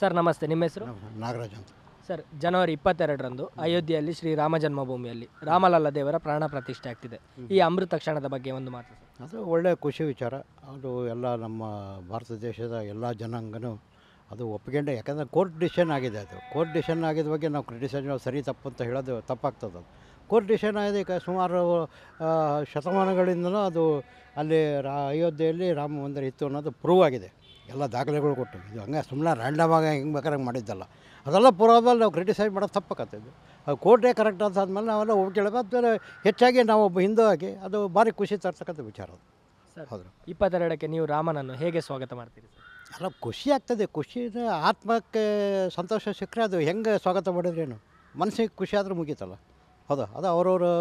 sir ನಮಸ್ತೆ ನಿಮ್ಮ ಹೆಸರು ನಾಗರಾಜ್ ಅಂತ ಸರ್ ಜನವರಿ ಇಪ್ಪತ್ತೆರಡರಂದು ಅಯೋಧ್ಯೆಯಲ್ಲಿ ಶ್ರೀ ರಾಮ ಜನ್ಮಭೂಮಿಯಲ್ಲಿ ರಾಮಲಲ್ಲ ದೇವರ ಪ್ರಾಣ ಪ್ರತಿಷ್ಠೆ ಆಗ್ತಿದೆ ಈ ಅಮೃತ ಕ್ಷಣದ ಬಗ್ಗೆ ಒಂದು ಮಾತು ಅದು ಒಳ್ಳೆಯ ಖುಷಿ ವಿಚಾರ ಅದು ಎಲ್ಲ ನಮ್ಮ ಭಾರತ ದೇಶದ ಎಲ್ಲ ಜನಾಂಗನೂ ಅದು ಒಪ್ಪಿಕೊಂಡೆ ಯಾಕಂದರೆ ಕೋರ್ಟ್ ಡಿಸಿಷನ್ ಆಗಿದೆ ಅದು ಕೋರ್ಟ್ ಡಿಸಿಷನ್ ಆಗಿದ ಬಗ್ಗೆ ನಾವು ನಾವು ಸರಿ ತಪ್ಪು ಅಂತ ಹೇಳೋದು ತಪ್ಪಾಗ್ತದೆ ಅದು ಕೋರ್ಟ್ ಡಿಸಿಷನ್ ಆಗಿದೆ ಸುಮಾರು ಶತಮಾನಗಳಿಂದಲೂ ಅದು ಅಲ್ಲಿ ರಾ ಅಯೋಧ್ಯೆಯಲ್ಲಿ ರಾಮ ಮಂದಿರ ಇತ್ತು ಅನ್ನೋದು ಪ್ರೂವ್ ಆಗಿದೆ ಎಲ್ಲ ದಾಖಲೆಗಳು ಕೊಟ್ಟು ಇದು ಹಂಗೆ ಸುಮ್ಮನೆ ಆಗಿ ಹೆಂಗೆ ಬೇಕಾದ್ರೆ ಹಂಗೆ ಮಾಡಿದ್ದಲ್ಲ ಅದೆಲ್ಲ ಪುರಾವಲ್ಲಿ ನಾವು ಕ್ರಿಟಿಸೈಸ್ ಮಾಡೋದು ತಪ್ಪಕತ್ತಿದ್ದು ಅದು ಕೋರ್ಟೇ ಕರೆಕ್ಟ್ ಅಂತ ಆದಮೇಲೆ ನಾವೆಲ್ಲ ಹೋಗ್ಕೇಳಬೇಕು ಅದು ಹೆಚ್ಚಾಗಿ ನಾವು ಒಬ್ಬ ಹಿಂದೂ ಆಗಿ ಅದು ಭಾರಿ ಖುಷಿ ತರ್ತಕ್ಕಂಥ ವಿಚಾರ ಅದು ಹೌದು ಇಪ್ಪತ್ತೆರಡಕ್ಕೆ ನೀವು ರಾಮನನ್ನು ಹೇಗೆ ಸ್ವಾಗತ ಮಾಡ್ತೀರಿ ಅಲ್ಲ ಖುಷಿ ಆಗ್ತದೆ ಖುಷಿ ಆತ್ಮಕ್ಕೆ ಸಂತೋಷ ಸಿಕ್ಕರೆ ಅದು ಹೆಂಗೆ ಸ್ವಾಗತ ಮಾಡಿದ್ರೇನು ಮನಸ್ಸಿಗೆ ಖುಷಿ ಆದರೂ ಮುಗೀತಲ್ಲ ಹೌದು ಅದು ಅವರವರು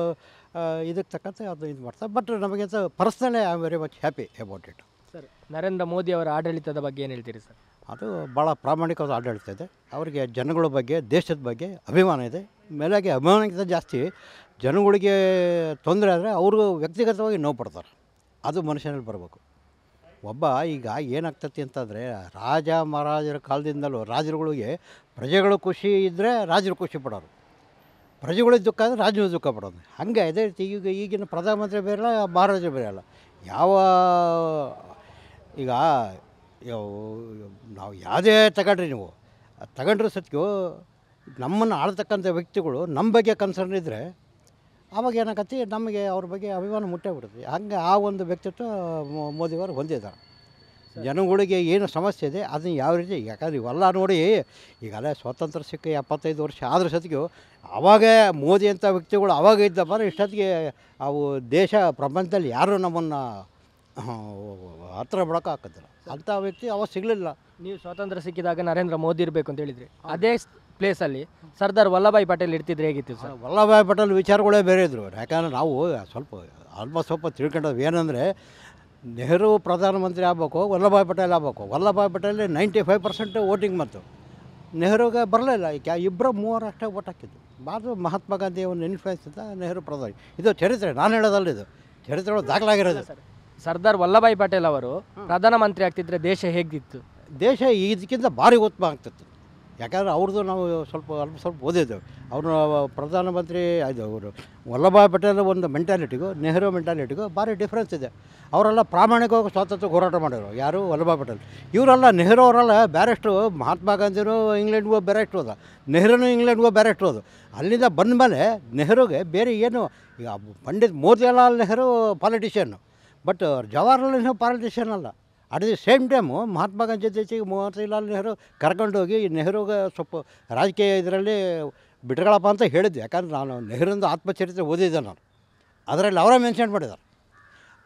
ಇದಕ್ಕೆ ತಕ್ಕಂತೆ ಅದು ಇದು ಮಾಡ್ತಾರೆ ಬಟ್ ನಮಗಿಂತ personally I am very much happy about it Narendra Modi ಅವರ ಆಡಳಿತದ ಬಗ್ಗೆ ಏನು ಹೇಳ್ತೀರಿ ಸರ್ ಅದು ಭಾಳ ಪ್ರಾಮಾಣಿಕವಾದ ಆಡಳಿತ ಇದೆ ಅವರಿಗೆ ಜನಗಳ ಬಗ್ಗೆ ದೇಶದ ಬಗ್ಗೆ ಅಭಿಮಾನ ಇದೆ ಮೇಲಾಗಿ ಅಭಿಮಾನಕ್ಕಿಂತ ಜಾಸ್ತಿ ಜನಗಳಿಗೆ ತೊಂದರೆ ಆದರೆ ಅವರು ವ್ಯಕ್ತಿಗತವಾಗಿ ನೋವು ಪಡ್ತಾರೆ ಅದು ಮನುಷ್ಯನಲ್ಲಿ ಬರಬೇಕು ಒಬ್ಬ ಈಗ ಏನಾಗ್ತತಿ ಅಂತಂದರೆ ರಾಜ ಮಹಾರಾಜರ ಕಾಲದಿಂದಲೂ ರಾಜರುಗಳಿಗೆ ಪ್ರಜೆಗಳು ಖುಷಿ ಇದ್ದರೆ ರಾಜರು ಖುಷಿ ಪಡೋರು ಪ್ರಜೆಗಳಿಗೆ ದುಃಖ ಆದರೆ ರಾಜ್ಯಗಳು ದುಃಖ ಪಡೋದು ಹಾಗೆ ಅದೇ ರೀತಿ ಈಗ ಈಗಿನ ಪ್ರಧಾನಮಂತ್ರಿ ಬೇರೆಲ್ಲ ಮಹಾರಾಜರು ಬೇರೆಯಲ್ಲ ಯಾವ ಈಗ ನಾವು ಯಾವುದೇ ತಗೊಂಡ್ರಿ ನೀವು ತಗೊಂಡ್ರೆ ಸತ್ಯೋ ನಮ್ಮನ್ನು ಆಳ್ತಕ್ಕಂಥ ವ್ಯಕ್ತಿಗಳು ನಮ್ಮ ಬಗ್ಗೆ ಕನ್ಸರ್ನ್ ಇದ್ದರೆ ಆವಾಗ ಏನಾಗತ್ತೆ ನಮಗೆ ಅವ್ರ ಬಗ್ಗೆ ಅಭಿಮಾನ ಮುಟ್ಟೇ ಬಿಡುತ್ತೆ ಹಂಗೆ ಆ ಒಂದು ವ್ಯಕ್ತಿತ್ವ ಮೋದಿಯವರು ಹೊಂದಿದ್ದಾರೆ ಜನಗಳಿಗೆ ಏನು ಸಮಸ್ಯೆ ಇದೆ ಅದನ್ನು ಯಾವ ರೀತಿ ಯಾಕಂದ್ರೆ ಇವೆಲ್ಲ ನೋಡಿ ಈಗಲೇ ಸ್ವಾತಂತ್ರ್ಯ ಸಿಕ್ಕ ಎಪ್ಪತ್ತೈದು ವರ್ಷ ಆದ್ರ ಸತಿಗೂ ಆವಾಗ ಮೋದಿ ಅಂಥ ವ್ಯಕ್ತಿಗಳು ಆವಾಗ ಇದ್ದಪ್ಪ ಇಷ್ಟೊತ್ತಿಗೆ ಅವು ದೇಶ ಪ್ರಪಂಚದಲ್ಲಿ ಯಾರು ನಮ್ಮನ್ನು ಹಾಂ ಹತ್ರ ಬಿಡೋಕ್ಕಾಗೋದಿಲ್ಲ ಅಂಥ ವ್ಯಕ್ತಿ ಅವಾಗ ಸಿಗಲಿಲ್ಲ ನೀವು ಸ್ವಾತಂತ್ರ್ಯ ಸಿಕ್ಕಿದಾಗ ನರೇಂದ್ರ ಮೋದಿ ಇರಬೇಕು ಅಂತ ಹೇಳಿದ್ರಿ ಅದೇ ಪ್ಲೇಸಲ್ಲಿ ಸರ್ದಾರ್ ವಲ್ಲಭಾಯ್ ಪಟೇಲ್ ಇರ್ತಿದ್ರೆ ಹೇಗಿತ್ತು ಸರ್ ವಲ್ಲಭಾಯ್ ಪಟೇಲ್ ವಿಚಾರಗಳೇ ಬೇರೆ ಇದ್ದರು ಯಾಕಂದ್ರೆ ನಾವು ಸ್ವಲ್ಪ ಆಲ್ಮೋಸ್ಟ್ ಸ್ವಲ್ಪ ತಿಳ್ಕೊಂಡದ್ದು ಏನಂದರೆ ನೆಹರು ಪ್ರಧಾನಮಂತ್ರಿ ಆಗ್ಬೇಕು ವಲ್ಲಭಾಯ್ ಪಟೇಲ್ ಆಗ್ಬೇಕು Vallabhbhai Patel ninety five percent voting ಬಂತು ನೆಹರುಗೆ ಬರಲಿಲ್ಲ ಈಗ ಇಬ್ಬರು ಮೂವರು ಅಷ್ಟೇ ಓಟ್ ಹಾಕಿದ್ದು ಭಾರತ ಮಹಾತ್ಮ ಗಾಂಧಿ ಒಂದು ಇನ್ಫ್ಲೂಯೆನ್ಸ್ ಅಂತ ನೆಹರು ಪ್ರಧಾನಿ ಇದು ಚರಿತ್ರೆ ನಾನು ಹೇಳೋದಲ್ಲ ಇದು ಚರಿತ್ರೆ ದಾಖಲಾಗಿರೋದು ಸರ್ ಸರ್ದಾರ್ ವಲ್ಲಭಾಯಿ ಪಟೇಲ್ ಅವರು ಪ್ರಧಾನಮಂತ್ರಿ ಆಗ್ತಿದ್ರೆ ದೇಶ ಹೇಗಿತ್ತು ದೇಶ ಇದಕ್ಕಿಂತ ಭಾರಿ ಉತ್ತಮ ಆಗ್ತಿತ್ತು ಯಾಕಂದರೆ ಅವ್ರದ್ದು ನಾವು ಸ್ವಲ್ಪ ಅಲ್ಪ ಸ್ವಲ್ಪ ಓದಿದ್ದೆವು ಅವರು ಪ್ರಧಾನಮಂತ್ರಿ ಇದು ಅವರು ವಲ್ಲಭಾಯಿ ಪಟೇಲ್ ಒಂದು ಮೆಂಟಾಲಿಟಿಗೂ ನೆಹರು ಮೆಂಟಾಲಿಟಿಗೂ ಭಾರಿ ಡಿಫ್ರೆನ್ಸ್ ಇದೆ ಅವರೆಲ್ಲ ಪ್ರಾಮಾಣಿಕವಾಗಿ ಸ್ವಾತಂತ್ರ್ಯ ಹೋರಾಟ ಮಾಡಿದ್ರು ಯಾರು ವಲ್ಲಭಾಯಿ ಪಟೇಲ್ ಇವರೆಲ್ಲ ನೆಹರು ಅವರೆಲ್ಲ ಬ್ಯಾರೆಸ್ಟು ಮಹಾತ್ಮ ಗಾಂಧಿನೂ ಇಂಗ್ಲೆಂಡ್ಗೂ ಬ್ಯಾರೆಸ್ಟ್ ಹೋದ ನೆಹರೂ ಇಂಗ್ಲೆಂಡ್ಗೂ ಬ್ಯಾರೆಸ್ಟ್ ಹೋದ ಅಲ್ಲಿಂದ ಬಂದ ಮೇಲೆ ನೆಹರುಗೆ ಬೇರೆ ಏನು ಈಗ Pandit Motilal Nehru politician but Jawaharlal Nehru politician ಅಲ್ಲ at the same time Mahatma Gandhi ಜೊತೆಗೆ ಮೋತಿಲಾಲ್ ನೆಹರು ಕರ್ಕೊಂಡೋಗಿ ನೆಹರುಗೆ ಸ್ವಲ್ಪ ರಾಜಕೀಯ ಇದರಲ್ಲಿ ಬಿಟ್ರಗಳಪ್ಪ ಅಂತ ಹೇಳಿದ್ದೆ ಯಾಕಂದ್ರೆ ನಾನು ನೆಹರುಂದು ಆತ್ಮಚರಿತ್ರೆ ಓದಿದ್ದೆ ನಾನು ಅದರಲ್ಲಿ ಅವರೇ ಮೆನ್ಷನ್ ಮಾಡಿದ್ದಾರೆ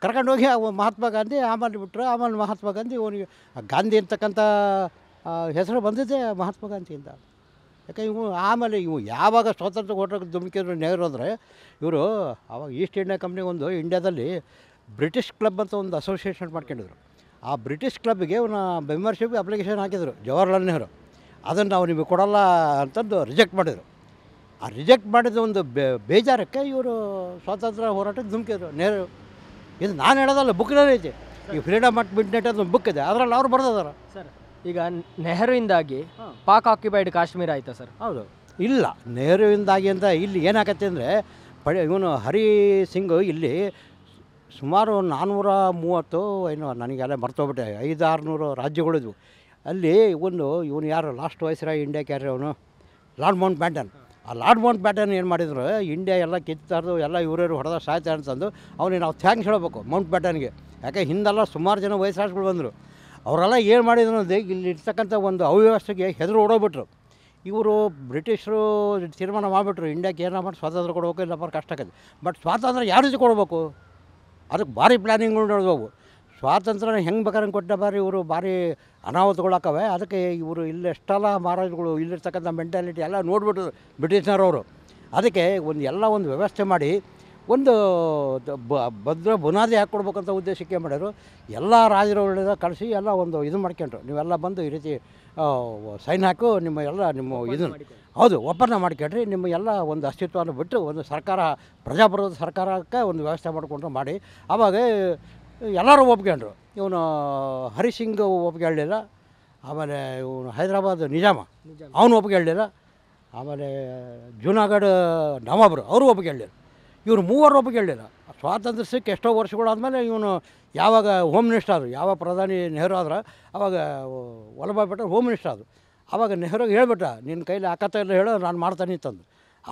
ಕರ್ಕೊಂಡೋಗಿ ಮಹಾತ್ಮ ಗಾಂಧಿ ಆಮೇಲೆ ಬಿಟ್ಟರು ಆಮೇಲೆ ಮಹಾತ್ಮ ಗಾಂಧಿ ಅವನಿಗೆ ಗಾಂಧಿ ಅಂತಕ್ಕಂಥ ಹೆಸರು ಬಂದಿದ್ದೆ ಮಹಾತ್ಮ ಗಾಂಧಿಯಿಂದ ಯಾಕೆ ಇವು ಆಮೇಲೆ ಇವು ಯಾವಾಗ ಸ್ವಾತಂತ್ರ್ಯ ಹೋಟೆಲ್ಗೆ ಧುಮುಕಿದ್ರು ನೆಹರು ಅಂದರೆ ಇವರು ಅವಾಗ ಈಸ್ಟ್ ಇಂಡಿಯಾ ಒಂದು ಇಂಡ್ಯಾದಲ್ಲಿ ಬ್ರಿಟಿಷ್ ಕ್ಲಬ್ ಅಂತ ಒಂದು ಅಸೋಸಿಯೇಷನ್ ಮಾಡ್ಕೊಂಡಿದ್ರು ಆ ಬ್ರಿಟಿಷ್ ಕ್ಲಬ್ಗೆ ಅವನ ಮೆಂಬರ್ಶಿಪ್ ಅಪ್ಲಿಕೇಶನ್ ಹಾಕಿದರು ಜವಾಹರ್ಲಾಲ್ ನೆಹರು ಅದನ್ನು ಅವ್ರು ನಿಮಗೆ ಕೊಡಲ್ಲ ಅಂತದ್ದು ರಿಜೆಕ್ಟ್ ಮಾಡಿದರು ಆ ರಿಜೆಕ್ಟ್ ಮಾಡಿದ ಒಂದು ಬೇಜಾರಕ್ಕೆ ಇವರು ಸ್ವಾತಂತ್ರ್ಯ ಹೋರಾಟಕ್ಕೆ ಧುಮುಕಿದ್ರು ನೆಹರು ಇದು ನಾನು ಹೇಳೋದಲ್ಲ ಬುಕ್ನಲ್ಲಿ ಐತಿ ಈ ಫ್ರೀಡಮ್ ಅಟ್ ಮಿಡ್ ಅಂತ ಒಂದು ಬುಕ್ ಇದೆ ಅದರಲ್ಲಿ ಅವ್ರು ಬರೆದಿದ್ದಾರೆ ಸರ್ ಈಗ ನೆಹರುವಿಂದಾಗಿ ಪಾಕ್ ಆಕ್ಯುಪೈಡ್ ಕಾಶ್ಮೀರ ಆಯಿತಾ ಸರ್ ಹೌದು ಇಲ್ಲ ನೆಹರುವಿಂದಾಗಿ ಅಂತ ಇಲ್ಲಿ ಏನಾಗತ್ತೆ ಅಂದರೆ ಪಡೆ ಇವನು ಹರಿ ಸಿಂಗ್ ಇಲ್ಲಿ ಸುಮಾರು ನಾನ್ನೂರ ಮೂವತ್ತು ಏನು ನನಗೆಲ್ಲ ಮರ್ತೋಗ್ಬಿಟ್ಟೆ ಐದು ಆರುನೂರು ರಾಜ್ಯಗಳಿದ್ವು ಅಲ್ಲಿ ಒಂದು ಇವನು ಯಾರು ಲಾಸ್ಟ್ ವಯಸ್ಸರ ಇಂಡಿಯಾ ಯಾರು ಅವನು ಲಾರ್ಡ್ ಮೌಂಟ್ ಬ್ಯಾಟನ್ ಆ ಲಾರ್ಡ್ ಮೌಂಟ್ ಬ್ಯಾಟನ್ ಏನು ಮಾಡಿದ್ರು ಇಂಡಿಯಾ ಎಲ್ಲ ಕಿತ್ತಾರ್ದು ಎಲ್ಲ ಇವರಿವ್ರು ಹೊಡೆದ ಸಾಯ್ತಾರೆ ಅಂತಂದು ಅವನಿಗೆ ನಾವು ಥ್ಯಾಂಕ್ಸ್ ಹೇಳಬೇಕು ಮೌಂಟ್ ಬ್ಯಾಟನ್ಗೆ ಯಾಕೆ ಹಿಂದೆಲ್ಲ ಸುಮಾರು ಜನ ವಯಸ್ಸಾಸ್ಗಳು ಬಂದರು ಅವರೆಲ್ಲ ಏನು ಮಾಡಿದ್ರು ಅಂದರೆ ಇಲ್ಲಿ ಇರ್ತಕ್ಕಂಥ ಒಂದು ಅವ್ಯವಸ್ಥೆಗೆ ಹೆದರು ಓಡೋಗ್ಬಿಟ್ರು ಇವರು ಬ್ರಿಟಿಷರು ತೀರ್ಮಾನ ಮಾಡಿಬಿಟ್ರು ಇಂಡಿಯಾಕ್ಕೆ ಏನಾರು ಮಾಡಿ ಸ್ವಾತಂತ್ರ್ಯ ಕೊಡಬೇಕು ಇಲ್ಲ ಬರೋ ಕಷ್ಟ ಆಗುತ್ತೆ ಬಟ್ ಸ್ವಾತಂತ್ರ್ಯ ಯಾರು ಕೊಡಬೇಕು ಅದಕ್ಕೆ ಭಾರಿ ಪ್ಲ್ಯಾನಿಂಗ್ಗಳು ನಡೆದವು ಸ್ವಾತಂತ್ರ್ಯ ಹೆಂಗೆ ಬೇಕಾರಂಗೆ ಕೊಟ್ಟ ಬಾರಿ ಇವರು ಭಾರಿ ಅನಾಹುತಗಳಾಕವೆ ಅದಕ್ಕೆ ಇವರು ಇಲ್ಲೆಷ್ಟೆಲ್ಲ ಮಹಾರಾಜ್ಗಳು ಇಲ್ಲಿರ್ತಕ್ಕಂಥ ಮೆಂಟಾಲಿಟಿ ಎಲ್ಲ ನೋಡ್ಬಿಟ್ಟು ಬ್ರಿಟಿಷ್ನರವರು ಅದಕ್ಕೆ ಒಂದು ಎಲ್ಲ ಒಂದು ವ್ಯವಸ್ಥೆ ಮಾಡಿ ಒಂದು ಭದ್ರ ಬುನಾದಿ ಹಾಕ್ಕೊಡ್ಬೇಕಂತ ಉದ್ದೇಶಕ್ಕೆ ಏನು ಮಾಡ್ಯಾರು ಎಲ್ಲ ರಾಜರುಗಳಿಂದ ಕಳಿಸಿ ಎಲ್ಲ ಒಂದು ಇದು ಮಾಡ್ಕೊಂಡ್ರು ನೀವೆಲ್ಲ ಬಂದು ಈ ರೀತಿ ಸೈನ್ ಹಾಕು ನಿಮ್ಮ ಎಲ್ಲ ನಿಮ್ಮ ಇದು ಹೌದು ಒಪ್ಪಂದ ಮಾಡ್ಕೊಂಡ್ರಿ ನಿಮ್ಮ ಎಲ್ಲ ಒಂದು ಅಸ್ತಿತ್ವವನ್ನು ಬಿಟ್ಟು ಒಂದು ಸರ್ಕಾರ ಪ್ರಜಾಪ್ರಭುತ್ವ ಸರ್ಕಾರಕ್ಕೆ ಒಂದು ವ್ಯವಸ್ಥೆ ಮಾಡಿಕೊಂಡು ಮಾಡಿ ಆವಾಗ ಎಲ್ಲರೂ ಒಪ್ಕೊಂಡ್ರು ಇವನು ಹರಿಸಿಂಗ್ ಒಪ್ಕೊಳ್ಳಿಲ್ಲ ಆಮೇಲೆ ಇವನು ಹೈದರಾಬಾದ್ ನಿಜಾಮ ಅವನು ಹೇಳಲಿಲ್ಲ ಆಮೇಲೆ ಜೂನಾಗಢ ನವಾಬ್ರು ಅವರು ಒಪ್ಕೊಳ್ಳಿಲ್ಲ ಇವರು ಮೂವರು ಒಬ್ಬ ಹೇಳಿಲ್ಲ ಸ್ವಾತಂತ್ರ್ಯ ಸಿಕ್ಕ ಎಷ್ಟೋ ವರ್ಷಗಳಾದಮೇಲೆ ಇವನು ಯಾವಾಗ ಹೋಮ್ ಮಿನಿಸ್ಟರ್ ಆದರು ಯಾವ ಪ್ರಧಾನಿ ನೆಹರು ಆದ್ರೆ ಅವಾಗ ವಲ್ಲಭಾಯ್ ಪಟೇಲ್ ಹೋಮ್ ಮಿನಿಸ್ಟರ್ ಆದರು ಆವಾಗ ನೆಹರು ಹೇಳ್ಬಿಟ್ಟ ನಿನ್ನ ಕೈಲಿ ಆಕತ್ತ ಇಲ್ಲ ಹೇಳೋ ನಾನು ಮಾಡ್ತಾನೆ ತಂದು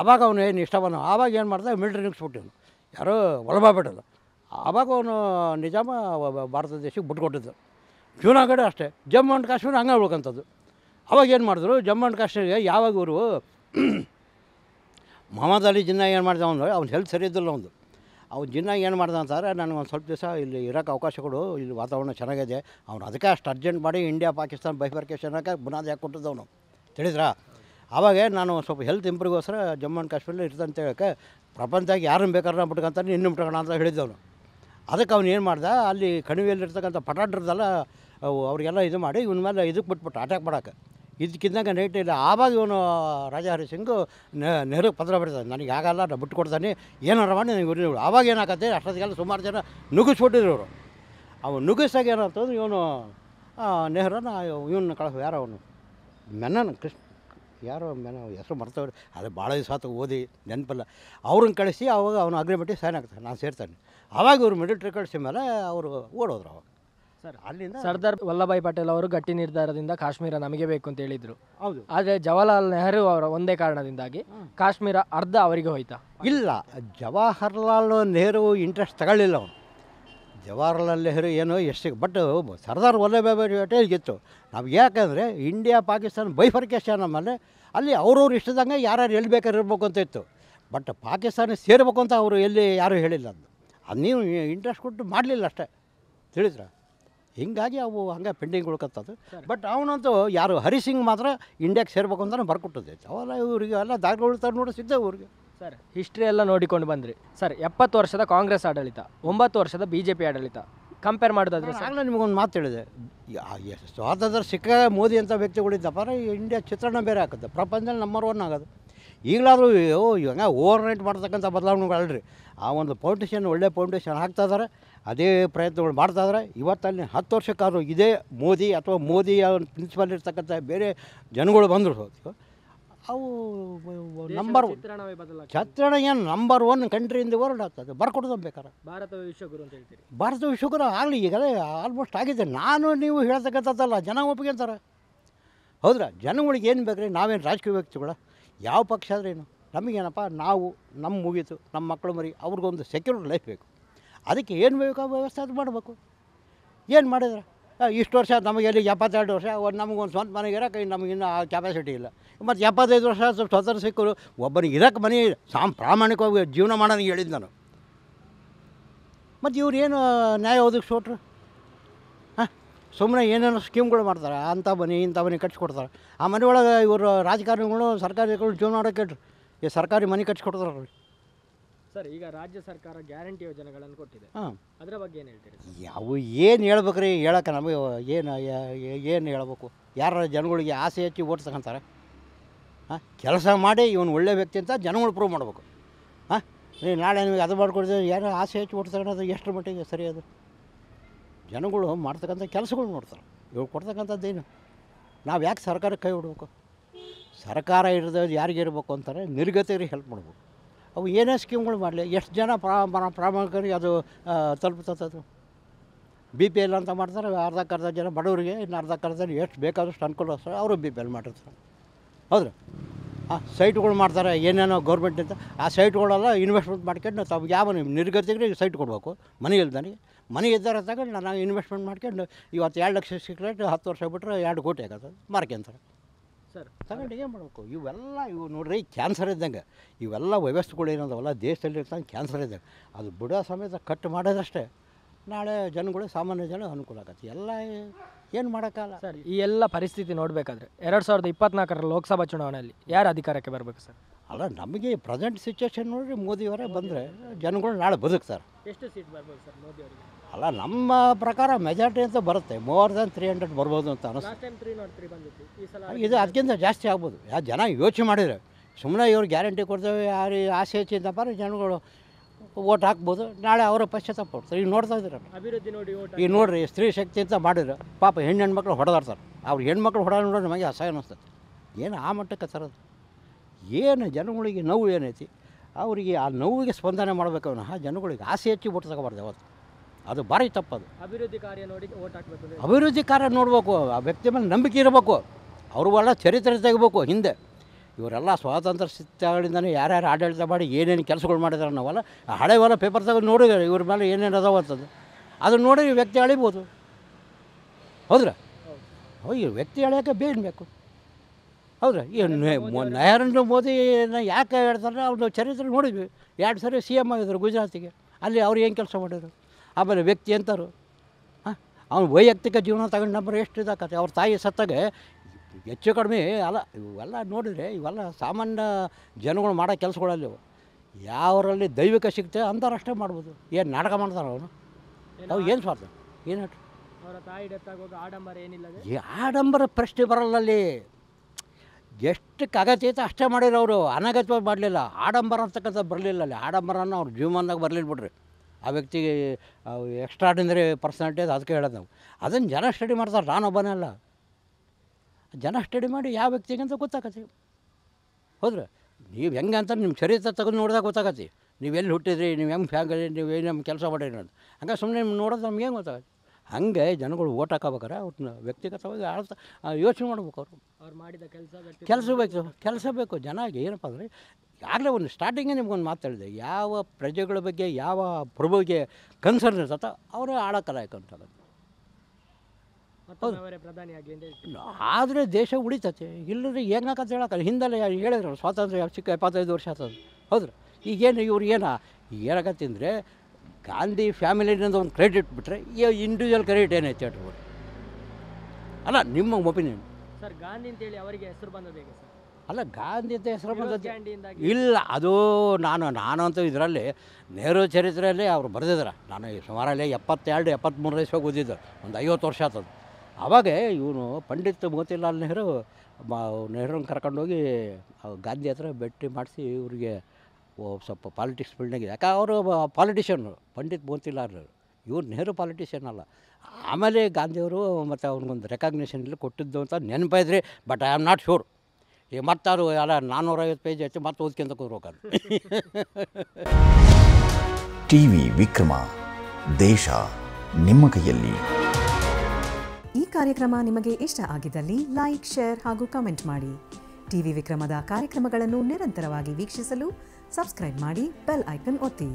ಆವಾಗ ಅವನು ಏನು ಬಂದ ಆವಾಗ ಏನು ಮಾಡ್ದೆ ಮಿಲ್ಟ್ರಿ ನಿಗಿಸ್ಬಿಟ್ಟಿವನು ಯಾರೋ ವಲ್ಲಭಾಯ್ ಪಟೇಲ್ ಆವಾಗ ಅವನು ನಿಜಾಮ ಭಾರತ ದೇಶಕ್ಕೆ ಬಿಟ್ಕೊಟ್ಟಿದ್ದು ಜೂನಾಗಡೆ ಅಷ್ಟೇ ಜಮ್ಮು ಆ್ಯಂಡ್ ಕಾಶ್ಮೀರ ಹಂಗೆ ಉಳ್ಕೊಂಥದ್ದು ಅವಾಗ ಏನು ಮಾಡಿದ್ರು ಜಮ್ಮು ಆ್ಯಂಡ್ ಕಾಶ್ಮೀರಿಗೆ ಯಾವಾಗ ಇವರು ಮೊಹಮ್ಮದ್ ಅಲಿ ಜಿನ್ನ ಏನು ಮಾಡ್ದೆ ಅವನು ಅವ್ನ ಹೆಲ್ತ್ ಸರಿ ಇದ್ದಿಲ್ಲ ಒಂದು ಅವ್ನು ಜಿನ್ನ ಏನು ಮಾಡ್ದೆ ಅಂತಾರೆ ನನಗೆ ಒಂದು ಸ್ವಲ್ಪ ದಿವಸ ಇಲ್ಲಿ ಇರೋಕ್ಕೆ ಅವಕಾಶ ಕೊಡು ಇಲ್ಲಿ ವಾತಾವರಣ ಚೆನ್ನಾಗಿದೆ ಅವ್ನು ಅದಕ್ಕೆ ಅಷ್ಟು ಅರ್ಜೆಂಟ್ ಮಾಡಿ ಇಂಡಿಯಾ ಪಾಕಿಸ್ತಾನ ಹಾಕಿ ಬುನಾದಿ ಹಾಕಿ ಕೊಟ್ಟಿದ್ದವನು ತಿಳಿದ್ರಾ ಆವಾಗ ನಾನು ಸ್ವಲ್ಪ ಹೆಲ್ತ್ ಇಂಪ್ರೂವ್ಗೋಸ್ಕರ ಜಮ್ಮು ಆ್ಯಂಡ್ ಕಾಶ್ಮೀರಲ್ಲಿ ಇರ್ತಂತ ಹೇಳೋಕ್ಕೆ ಪ್ರಪಂಚದಾಗ ಯಾರು ಬೇಕಾದ್ರೆ ಬಿಟ್ಕೊಂತಾರೆ ನಿನ್ನ ಮುಟ್ಕೋಣ ಅಂತ ಹೇಳಿದ್ದವನು ಅದಕ್ಕೆ ಅವ್ನು ಏನು ಮಾಡ್ದೆ ಅಲ್ಲಿ ಕಣಿವೆಯಲ್ಲಿರ್ತಕ್ಕಂಥ ಪಟಾಟ್ರದ್ದೆಲ್ಲ ಅವು ಅವರಿಗೆಲ್ಲ ಇದು ಮಾಡಿ ಇವನ ಮೇಲೆ ಇದಕ್ಕೆ ಬಿಟ್ಬಿಟ್ಟು ಅಟ್ಯಾಕ್ ಮಾಡೋಕ್ಕೆ ಇದಕ್ಕಿಂತ ನೈಟ್ ಇಲ್ಲ ಆವಾಗ ಇವನು ರಾಜಾ ಹರಿಸಿಂಗು ನೆಹರು ಪತ್ರ ಬರ್ತಾನೆ ನನಗೆ ಆಗಲ್ಲ ನಾನು ಬಿಟ್ಟು ಕೊಡ್ತಾನೆ ಏನಾರು ಮಾಡಿ ನನಗೆ ಉರಿ ಆವಾಗ ಏನಾಗತ್ತೆ ಅಷ್ಟೊತ್ತಿಗೆಲ್ಲ ಸುಮಾರು ಜನ ನುಗ್ಗಿಸ್ಬಿಟ್ಟಿದ್ರು ಅವರು ಅವ ನುಗ್ಗಿಸ್ದಾಗ ಏನಂತಂದ್ರೆ ಇವನು ನೆಹರನ್ನ ಇವನು ಕಳಿಸ್ ಯಾರು ಅವನು ಮೆನ್ನನ ಕೃಷ್ಣ ಯಾರೋ ಮೆನ ಹೆಸರು ಮರ್ತವ್ರು ಅದು ಭಾಳ ದಿವಸ ಆತು ಓದಿ ನೆನಪಲ್ಲ ಅವ್ರನ್ನ ಕಳಿಸಿ ಅವಾಗ ಅವನು ಅಗ್ರಿಮೆಂಟಿಗೆ ಸೈನ್ ಆಗ್ತಾನೆ ನಾನು ಸೇರ್ತಾನೆ ಆವಾಗ ಇವರು ಮಿಲಿಟ್ರಿ ಕಳಿಸಿದ ಮೇಲೆ ಅವರು ಓಡೋದ್ರು ಅವಾಗ ಅಲ್ಲಿಂದ ಸರ್ದಾರ್ ವಲ್ಲಭಾಯಿ ಪಟೇಲ್ ಅವರು ಗಟ್ಟಿ ನಿರ್ಧಾರದಿಂದ ಕಾಶ್ಮೀರ ನಮಗೆ ಬೇಕು ಅಂತ ಹೇಳಿದ್ರು ಹೌದು ಆದರೆ ಜವಾಹರ್ಲಾಲ್ ನೆಹರು ಅವರ ಒಂದೇ ಕಾರಣದಿಂದಾಗಿ ಕಾಶ್ಮೀರ ಅರ್ಧ ಅವರಿಗೆ ಹೋಯ್ತಾ ಇಲ್ಲ ಜವಾಹರ್ಲಾಲ್ ನೆಹರು ಇಂಟ್ರೆಸ್ಟ್ ತಗೊಳ್ಳಿಲ್ಲ ಅವನು ಜವಾಹರ್ಲಾಲ್ ನೆಹರು ಏನು ಎಷ್ಟು ಬಟ್ ಸರ್ದಾರ್ ವಲ್ಲಭಾಯಿ ಪಟೇಲ್ ಗೆತ್ತು ನಾವು ಯಾಕಂದ್ರೆ ಇಂಡಿಯಾ ಪಾಕಿಸ್ತಾನ ಬೈಫರ್ಕೇಶನ್ ನಮ್ಮಲ್ಲಿ ಅಲ್ಲಿ ಅವ್ರವ್ರು ಇಷ್ಟದಂಗೆ ಯಾರ್ಯಾರು ಎಲ್ಲಿ ಬೇಕಾದ್ರೆ ಇರಬೇಕು ಅಂತ ಇತ್ತು ಬಟ್ ಪಾಕಿಸ್ತಾನ ಸೇರ್ಬೇಕು ಅಂತ ಅವರು ಎಲ್ಲಿ ಯಾರು ಹೇಳಿಲ್ಲ ಅದು ಅದು ನೀವು ಇಂಟ್ರೆಸ್ಟ್ ಕೊಟ್ಟು ಮಾಡಲಿಲ್ಲ ಅಷ್ಟೇ ತಿಳಿದ್ರ ಹಿಂಗಾಗಿ ಅವು ಹಂಗೆ ಪೆಂಡಿಂಗ್ ಉಳ್ಕತ್ತದು ಬಟ್ ಅವನಂತೂ ಯಾರು ಹರಿ ಸಿಂಗ್ ಮಾತ್ರ ಇಂಡಿಯಾಗೆ ಸೇರ್ಬೇಕು ಅಂತ ಬರ್ಕೊಟ್ಟದೈತೆ ಅವೆಲ್ಲ ಇವರಿಗೆ ಎಲ್ಲ ದಾಖಲೆ ಉಳ್ತಾರೆ ನೋಡಿ ಸಿದ್ಧ ಇವ್ರಿಗೆ ಸರ್ ಹಿಸ್ಟ್ರಿ ಎಲ್ಲ ನೋಡಿಕೊಂಡು ಬಂದ್ರಿ ಸರ್ ಎಪ್ಪತ್ತು ವರ್ಷದ ಕಾಂಗ್ರೆಸ್ ಆಡಳಿತ ಒಂಬತ್ತು ವರ್ಷದ ಬಿ ಜೆ ಪಿ ಆಡಳಿತ ಕಂಪೇರ್ ಮಾಡೋದಾದ್ರೆ ಆಗಲೇ ನಿಮಗೊಂದು ಮಾತು ಹೇಳಿದೆ ಸ್ವಾತಂತ್ರ್ಯ ಸಿಕ್ಕ ಮೋದಿ ಅಂತ ವ್ಯಕ್ತಿಗಳಿದ್ದಪ್ಪ ಇಂಡಿಯಾ ಚಿತ್ರಣ ಬೇರೆ ಹಾಕುತ್ತೆ ಪ್ರಪಂಚದಲ್ಲಿ ನಂಬರ್ ಒನ್ ಆಗೋದು ಈಗಲಾದರೂ ಇವಾಗ ಓವರ್ ನೈಟ್ ಮಾಡ್ತಕ್ಕಂಥ ಬದಲಾವಣೆಗಳು ಆ ಒಂದು ಫೌಂಡೇಶನ್ ಒಳ್ಳೆ ಫೌಂಡೇಶನ್ ಹಾಕ್ತಾ ಇದ್ದಾರೆ ಅದೇ ಪ್ರಯತ್ನಗಳು ಮಾಡ್ತಾಯಿದ್ರೆ ಇವತ್ತಲ್ಲಿ ಹತ್ತು ವರ್ಷಕ್ಕಾದರೂ ಇದೇ ಮೋದಿ ಅಥವಾ ಮೋದಿ ಪ್ರಿನ್ಸಿಪಲ್ ಇರ್ತಕ್ಕಂಥ ಬೇರೆ ಜನಗಳು ಬಂದರು ಹೊತ್ತು ಅವು ನಂಬರ್ ಚಿತ್ರಣ ಏನು ನಂಬರ್ ಒನ್ ಕಂಟ್ರಿಯಿಂದ ವರ್ಡ್ ವರ್ಲ್ಡ್ ಆಗ್ತದೆ ಬರ್ಕೊಡೋದು ಬೇಕಾರೆ ಭಾರತ ವಿಶ್ವಗುರು ಅಂತ ಹೇಳ್ತೀರಿ ಭಾರತ ವಿಶ್ವಗುರು ಆಗಲಿ ಈಗ ಆಲ್ಮೋಸ್ಟ್ ಆಗಿದೆ ನಾನು ನೀವು ಹೇಳ್ತಕ್ಕಂಥದ್ದಲ್ಲ ಜನ ಒಪ್ಕೊಂತಾರೆ ಹೌದ್ರಾ ಜನಗಳಿಗೆ ಏನು ಬೇಕ್ರಿ ನಾವೇನು ರಾಜಕೀಯ ವ್ಯಕ್ತಿಗಳ ಯಾವ ಪಕ್ಷ ಏನು ನಮಗೇನಪ್ಪ ನಾವು ನಮ್ಮ ಮುಗೀತು ನಮ್ಮ ಮಕ್ಕಳು ಮರಿ ಅವ್ರಿಗೊಂದು ಸೆಕ್ಯೂರ್ಡ್ ಲೈಫ್ ಬೇಕು ಅದಕ್ಕೆ ಏನು ಬೇಕೋ ವ್ಯವಸ್ಥೆ ಅದು ಮಾಡಬೇಕು ಏನು ಮಾಡಿದ್ರೆ ಇಷ್ಟು ವರ್ಷ ನಮಗೆ ಎಲ್ಲಿ ಎಪ್ಪತ್ತೆರಡು ವರ್ಷ ಒಂದು ನಮಗೊಂದು ಸ್ವಂತ ಮನೆಗೆ ಇರೋಕೆ ನಮಗಿನ್ನೂ ಆ ಕ್ಯಾಪಾಸಿಟಿ ಇಲ್ಲ ಮತ್ತು ಎಪ್ಪತ್ತೈದು ವರ್ಷ ಸ್ವಲ್ಪ ಸ್ವತಂತ್ರ ಸಿಕ್ಕರು ಒಬ್ಬನಿಗೆ ಇರೋಕ್ಕೆ ಮನೆ ಸಾಂ ಪ್ರಾಮಾಣಿಕವಾಗಿ ಜೀವನ ಮಾಡೋನಿಗೆ ಹೇಳಿದ್ದು ನಾನು ಮತ್ತು ಇವ್ರು ಏನು ನ್ಯಾಯ ಒದಗಿಸ್ಕೊಟ್ರು ಹಾಂ ಸುಮ್ಮನೆ ಏನೇನು ಸ್ಕೀಮ್ಗಳು ಮಾಡ್ತಾರೆ ಅಂಥ ಮನೆ ಇಂಥ ಮನೆ ಕೊಡ್ತಾರೆ ಆ ಮನೆ ಒಳಗೆ ಇವರು ರಾಜಕಾರಣಿಗಳು ಸರ್ಕಾರಿಗಳು ಜೀವನ ಮಾಡೋಕೆ ಈ ಸರ್ಕಾರಿ ಮನೆ ಕಟ್ಸಿಕೊಡ್ತಾರೆ ಸರ್ ಈಗ ರಾಜ್ಯ ಸರ್ಕಾರ ಗ್ಯಾರಂಟಿ ಯೋಜನೆಗಳನ್ನು ಕೊಟ್ಟಿದೆ ಅದರ ಬಗ್ಗೆ ಏನು ಹೇಳ್ತೀರಿ ಯಾವ ಏನು ಹೇಳ್ಬೇಕ್ರಿ ಹೇಳಕ್ಕೆ ನಮಗೆ ಏನು ಏನು ಹೇಳ್ಬೇಕು ಯಾರ ಜನಗಳಿಗೆ ಆಸೆ ಹೆಚ್ಚಿ ಓಟ್ ತಗೊಂತಾರೆ ಹಾಂ ಕೆಲಸ ಮಾಡಿ ಇವನು ಒಳ್ಳೆ ವ್ಯಕ್ತಿ ಅಂತ ಜನಗಳು ಪ್ರೂವ್ ಮಾಡಬೇಕು ಹಾಂ ನೀವು ನಾಳೆ ನಿಮಗೆ ಅದು ಮಾಡ್ಕೊಡ್ತೀವಿ ಯಾರು ಆಸೆ ಹೆಚ್ಚು ಓಟ್ ತಗೊಂಡು ಎಷ್ಟು ಮಟ್ಟಿಗೆ ಸರಿ ಅದು ಜನಗಳು ಮಾಡ್ತಕ್ಕಂಥ ಕೆಲಸಗಳು ನೋಡ್ತಾರೆ ಇವ್ರು ಏನು ನಾವು ಯಾಕೆ ಸರ್ಕಾರಕ್ಕೆ ಕೈ ಬಿಡ್ಬೇಕು ಸರ್ಕಾರ ಇರೋದು ಯಾರಿಗಿರ್ಬೇಕು ಅಂತಾರೆ ನಿರ್ಗತಿಗೆ ಹೆಲ್ಪ್ ಮಾಡ್ಬೇಕು ಅವು ಏನೇ ಸ್ಕೀಮ್ಗಳು ಮಾಡಲಿ ಎಷ್ಟು ಜನ ಪ್ರಾಮಾಣಿಕರಿಗೆ ಅದು ತಲುಪುತ್ತದು ಬಿ ಪಿ ಎಲ್ ಅಂತ ಮಾಡ್ತಾರೆ ಅರ್ಧಕ್ಕರ್ಧ ಜನ ಬಡವರಿಗೆ ಇನ್ನು ಅರ್ಧಕ್ಕರ್ಧ ಎಷ್ಟು ಬೇಕಾದಷ್ಟು ಅನುಕೂಲ ಅವರು ಬಿ ಪಿ ಎಲ್ ಮಾಡಿರ್ತಾರೆ ಹೌದ್ರಿ ಆ ಸೈಟ್ಗಳು ಮಾಡ್ತಾರೆ ಏನೇನೋ ಅಂತ ಆ ಸೈಟ್ಗಳೆಲ್ಲ ಇನ್ವೆಸ್ಟ್ಮೆಂಟ್ ಮಾಡ್ಕೊಂಡು ತಾವು ಯಾವ ನಿರ್ಗತಿಗೆ ಸೈಟ್ ಕೊಡಬೇಕು ಮನೆ ಇಲ್ದನಿಗೆ ಮನೆ ಇದ್ದಾರೆ ತಗೊಂಡು ನಾನು ಇನ್ವೆಸ್ಟ್ಮೆಂಟ್ ಮಾಡ್ಕೊಂಡು ಇವತ್ತು ಎರಡು ಲಕ್ಷ ಸಿಕ್ರೆಟ್ ಹತ್ತು ವರ್ಷ ಬಿಟ್ಟರೆ ಎರಡು ಕೋಟಿ ಆಗುತ್ತೆ ಮಾರ್ಕೆಂತಾರೆ ಸರ್ ತಗೊಂಡು ಏನು ಮಾಡಬೇಕು ಇವೆಲ್ಲ ಇವು ನೋಡ್ರಿ ಕ್ಯಾನ್ಸರ್ ಇದ್ದಂಗೆ ಇವೆಲ್ಲ ವ್ಯವಸ್ಥೆಗಳು ಏನದವಲ್ಲ ದೇಶದಲ್ಲಿ ಇರ್ತಂಗೆ ಕ್ಯಾನ್ಸರ್ ಇದ್ದಂಗೆ ಅದು ಬಿಡೋ ಸಮೇತ ಕಟ್ ಮಾಡೋದಷ್ಟೇ ನಾಳೆ ಜನಗಳು ಸಾಮಾನ್ಯ ಜನ ಅನುಕೂಲ ಆಗತ್ತೆ ಎಲ್ಲ ಏನು ಮಾಡೋಕ್ಕಲ್ಲ ಸರ್ ಈ ಎಲ್ಲ ಪರಿಸ್ಥಿತಿ ನೋಡಬೇಕಾದ್ರೆ ಎರಡು ಸಾವಿರದ ಇಪ್ಪತ್ನಾಲ್ಕರ ಲೋಕಸಭಾ ಚುನಾವಣೆಯಲ್ಲಿ ಯಾರು ಅಧಿಕಾರಕ್ಕೆ ಬರಬೇಕು ಸರ್ ಅಲ್ಲ ನಮಗೆ ಪ್ರೆಸೆಂಟ್ ಸಿಚುವೇಶನ್ ನೋಡಿರಿ ಮೋದಿಯವರೇ ಬಂದರೆ ಜನಗಳು ನಾಳೆ ಬದುಕ್ತಾರೆ ಎಷ್ಟು ಸೀಟ್ ಬರ್ಬೋದು ಸರ್ ಮೋದಿ ಅವರಿಗೆ ಅಲ್ಲ ನಮ್ಮ ಪ್ರಕಾರ ಮೆಜಾರಿಟಿ ಅಂತ ಬರುತ್ತೆ ಮೋರ್ ದನ್ ತ್ರೀ ಹಂಡ್ರೆಡ್ ಬರ್ಬೋದು ಅಂತ ಲಾಸ್ಟ್ ಇದು ಅದಕ್ಕಿಂತ ಜಾಸ್ತಿ ಆಗ್ಬೋದು ಯಾವ ಜನ ಯೋಚನೆ ಮಾಡಿದರೆ ಸುಮ್ಮನೆ ಇವ್ರು ಗ್ಯಾರಂಟಿ ಕೊಡ್ತೇವೆ ಯಾರು ಆಸೆ ಹೆಚ್ಚಿದ್ದಪ್ಪ ಜನಗಳು ಓಟ್ ಹಾಕ್ಬೋದು ನಾಳೆ ಅವರ ಪಶ್ಚಾತ್ತಾಪ ಕೊಡ್ತಾರೆ ಈಗ ನೋಡ್ತಾ ಇದ್ದೀರಲ್ಲ ಅಭಿವೃದ್ಧಿ ನೋಡಿ ಈಗ ನೋಡ್ರಿ ಸ್ತ್ರೀ ಶಕ್ತಿ ಅಂತ ಮಾಡಿದ್ರೆ ಪಾಪ ಹೆಣ್ಣು ಹೆಣ್ಮಕ್ಳು ಹೊಡೆದಾಡ್ತಾರೆ ಅವ್ರು ಹೆಣ್ಮಕ್ಳು ಹೊಡೆದ ನೋಡೋದು ನಮಗೆ ಅಸಹಾಯ ಅನ್ನಿಸ್ತದೆ ಏನು ಆ ಮಟ್ಟಕ್ಕೆ ತರೋದು ಏನು ಜನಗಳಿಗೆ ನೋವು ಏನೈತಿ ಅವರಿಗೆ ಆ ನೋವಿಗೆ ಸ್ಪಂದನೆ ಮಾಡಬೇಕು ಆ ಜನಗಳಿಗೆ ಆಸೆ ಹೆಚ್ಚಿ ಬಿಟ್ಟು ತಗೋಬಾರ್ದು ಅವತ್ತು ಅದು ಭಾರಿ ತಪ್ಪದು ಅಭಿವೃದ್ಧಿ ಕಾರ್ಯ ನೋಡಿ ಓಟ್ ಹಾಕಬೇಕು ಅಭಿವೃದ್ಧಿ ಕಾರ್ಯ ನೋಡಬೇಕು ಆ ವ್ಯಕ್ತಿ ಮೇಲೆ ನಂಬಿಕೆ ಇರಬೇಕು ಅವ್ರವೆಲ್ಲ ಚರಿತ್ರೆ ತೆಗಿಬೇಕು ಹಿಂದೆ ಇವರೆಲ್ಲ ಸ್ವಾತಂತ್ರ್ಯ ಸಿದ್ಧಗಳಿಂದಲೇ ಯಾರ್ಯಾರು ಆಡಳಿತ ಮಾಡಿ ಏನೇನು ಕೆಲಸಗಳು ಮಾಡಿದಾರೆ ನಾವೆಲ್ಲ ಹಳೆವಲ್ಲ ಪೇಪರ್ ತೆಗೆದು ನೋಡಿ ಇವ್ರ ಮೇಲೆ ಏನೇನು ಅದಾವ ಅಂತದ್ದು ಅದನ್ನು ನೋಡಿ ವ್ಯಕ್ತಿ ಅಳಿಬೋದು ಹೌದ್ರ ಹೋಗಿ ವ್ಯಕ್ತಿ ಅಳಿಯೋಕೆ ಬೇಡಬೇಕು ಹೌದ್ರಾ ಏನು ನರೇಂದ್ರ ಮೋದಿನ ಯಾಕೆ ಹೇಳ್ತಾರೆ ಅವ್ರದ್ದು ಚರಿತ್ರೆ ನೋಡಿದ್ವಿ ಎರಡು ಸರಿ ಸಿ ಎಮ್ ಆಗಿದ್ರು ಗುಜರಾತಿಗೆ ಅಲ್ಲಿ ಅವ್ರು ಏನು ಕೆಲಸ ಮಾಡಿದ್ರು ಆಮೇಲೆ ವ್ಯಕ್ತಿ ಎಂತರು ಹಾಂ ಅವ್ನು ವೈಯಕ್ತಿಕ ಜೀವನ ತಗೊಂಡು ನಂಬರ್ ಎಷ್ಟು ಇದಾಕತ್ತೆ ಅವ್ರ ತಾಯಿ ಸತ್ತಾಗೆ ಹೆಚ್ಚು ಕಡಿಮೆ ಅಲ್ಲ ಇವೆಲ್ಲ ನೋಡಿದರೆ ಇವೆಲ್ಲ ಸಾಮಾನ್ಯ ಜನಗಳು ಮಾಡೋ ಕೆಲಸಗಳಲ್ಲಿ ಯಾವರಲ್ಲಿ ದೈವಿಕ ಸಿಗ್ತೇ ಅಂತಾರಷ್ಟೇ ಮಾಡ್ಬೋದು ಏನು ನಾಟಕ ಮಾಡ್ತಾರೆ ಅವನು ಅವು ಏನು ಸ್ವಾರ್ಥ ಏನು ಈ ಆಡಂಬರ ಪ್ರಶ್ನೆ ಬರಲ್ಲ ಅಲ್ಲಿ ಎಷ್ಟು ಐತೆ ಅಷ್ಟೇ ಮಾಡಿರೋ ಅವರು ಅನಗತ್ಯವಾಗಿ ಮಾಡಲಿಲ್ಲ ಆಡಂಬರ ಅಂತಕ್ಕಂಥ ಬರಲಿಲ್ಲ ಅಲ್ಲಿ ಆಡಂಬರನ ಅವ್ರ ಜೀವನದಾಗ ಬರಲಿಲ್ಲ ಬಿಡ್ರಿ ಆ ವ್ಯಕ್ತಿಗೆ ಎಕ್ಸ್ಟ್ರಾ ಪರ್ಸನಾಲಿಟಿ ಅದು ಅದಕ್ಕೆ ಹೇಳೋದು ನಾವು ಅದನ್ನು ಜನ ಸ್ಟಡಿ ಮಾಡ್ತಾರೆ ಅಲ್ಲ ಜನ ಸ್ಟಡಿ ಮಾಡಿ ಯಾವ ವ್ಯಕ್ತಿಗೆ ಅಂತ ಗೊತ್ತಾಗತ್ತೆ ಹೋದ್ರೆ ನೀವು ಹೆಂಗೆ ಅಂತ ನಿಮ್ಮ ಶರೀರ ತೆಗೆದು ನೋಡಿದಾಗ ಗೊತ್ತಾಗತ್ತೆ ನೀವು ಎಲ್ಲಿ ಹುಟ್ಟಿದ್ರಿ ನೀವು ಹೆಂಗೆ ಫ್ಯಾಮಿಲಿ ನೀವು ಏನು ನಮ್ಮ ಕೆಲಸ ಮಾಡಿರಿ ಅಂತ ಹಂಗೆ ಸುಮ್ಮನೆ ನೋಡೋದು ನಮ್ಗೆ ಹೆಂಗೆ ಗೊತ್ತಾಗತ್ತೆ ಹಂಗೆ ಜನಗಳು ಓಟ್ ಹಾಕಬೇಕಾರೆ ಅವ್ರನ್ನ ವ್ಯಕ್ತಿಗತವಾಗಿ ಆಳ್ತಾ ಯೋಚನೆ ಮಾಡ್ಬೇಕು ಅವರು ಅವ್ರು ಮಾಡಿದ ಕೆಲಸ ಕೆಲಸ ಬೇಕು ಕೆಲಸ ಬೇಕು ಜನ ಏನಪ್ಪ ಅಂದರೆ ಆಗಲೇ ಒಂದು ಸ್ಟಾರ್ಟಿಂಗೇ ನಿಮ್ಗೊಂದು ಮಾತಾಡಿದೆ ಯಾವ ಪ್ರಜೆಗಳ ಬಗ್ಗೆ ಯಾವ ಪ್ರಭುಗೆ ಕನ್ಸರ್ನ್ ಇರ್ತತೋ ಅವರೇ ಆಳಕ್ಕಲ್ಲ ಯಾಕಂತಾರೆ ಆದರೆ ದೇಶ ಉಳಿತತೆ ಇಲ್ಲದ್ರೆ ಏನಾಗತ್ತೆ ಹೇಳಕ್ಕಲ್ಲ ಹಿಂದೆ ಹೇಳಿದ್ರು ಸ್ವಾತಂತ್ರ್ಯ ಚಿಕ್ಕ ಎಪ್ಪತ್ತೈದು ವರ್ಷ ಆತದ ಹೌದ್ರ ಈಗೇನು ಇವ್ರು ಏನ ಏನಾಗತ್ತೆ ಗಾಂಧಿ ಫ್ಯಾಮಿಲಿನಿಂದ ಒಂದು ಕ್ರೆಡಿಟ್ ಬಿಟ್ಟರೆ ಈ ಇಂಡಿವಿಜುವಲ್ ಕ್ರೆಡಿಟ್ ಏನೈತೆ ಹೇಳ್ರಿ ಅಲ್ಲ ನಿಮ್ಮ ಒಪಿನಿಯನ್ ಸರ್ ಗಾಂಧಿ ಅಂತೇಳಿ ಅವರಿಗೆ ಹೆಸರು ಬಂದದೇ ಅಲ್ಲ ಗಾಂಧಿ ಅಂತ ಹೆಸರು ಬಂದದ್ದು ಇಲ್ಲ ಅದು ನಾನು ನಾನು ಅಂತ ಇದರಲ್ಲಿ ನೆಹರು ಚರಿತ್ರೆಯಲ್ಲಿ ಅವರು ಬರೆದಿದ್ದಾರೆ ನಾನು ಸುಮಾರಲ್ಲಿ ಎಪ್ಪತ್ತೆರಡು ಎಪ್ಪತ್ತ್ಮೂರು ವಯಸ್ಸಿಗೆ ಓದಿದ್ದು ಒಂದು ಐವತ್ತು ವರ್ಷ ಆತದ್ದು ಆವಾಗ ಇವನು ಪಂಡಿತ್ ಮೋತಿಲಾಲ್ ನೆಹರು ನೆಹರು ಕರ್ಕೊಂಡೋಗಿ ಗಾಂಧಿ ಹತ್ರ ಭೇಟಿ ಮಾಡಿಸಿ ಇವ್ರಿಗೆ ಸ್ವಲ್ಪ ಪಾಲಿಟಿಕ್ಸ್ ಫೀಲ್ಡ್ನಾಗಿದೆ ಯಾಕೆ ಅವರು ಪಾಲಿಟಿಷಿಯನ್ನು ಪಂಡಿತ್ ಮೋತಿಲಾಲ್ ಇವ್ರು ನೆಹರು ಪಾಲಿಟಿಷಿಯನ್ ಅಲ್ಲ ಆಮೇಲೆ ಗಾಂಧಿಯವರು ಮತ್ತು ಅವ್ನಿಗೊಂದು ರೆಕಗ್ನೇಷನ್ ಇಲ್ಲಿ ಕೊಟ್ಟಿದ್ದು ಅಂತ ನೆನಪಾಯಿದ್ರಿ but I am not sure ಈಗ ಮತ್ತಾರು ಎಲ್ಲ ನಾನ್ನೂರೈವತ್ತು ಪೇಜ್ ಹೆಚ್ಚು ಮತ್ತೆ ಓದ್ಕೊಂತ ಕೂರ್ಬೇಕು ಟಿ ವಿ ವಿಕ್ರಮ ದೇಶ ನಿಮ್ಮ ಕೈಯಲ್ಲಿ ಈ ಕಾರ್ಯಕ್ರಮ ನಿಮಗೆ ಇಷ್ಟ ಆಗಿದ್ದಲ್ಲಿ ಲೈಕ್ ಶೇರ್ ಹಾಗೂ ಕಮೆಂಟ್ ಮಾಡಿ ಟಿವಿ ವಿಕ್ರಮದ ಕಾರ್ಯಕ್ರಮಗಳನ್ನು ನಿರಂತರವಾಗಿ ವೀಕ್ಷಿಸಲು ಸಬ್ಸ್ಕ್ರೈಬ್ ಮಾಡಿ ಬೆಲ್ ಐಕನ್ ಒತ್ತಿ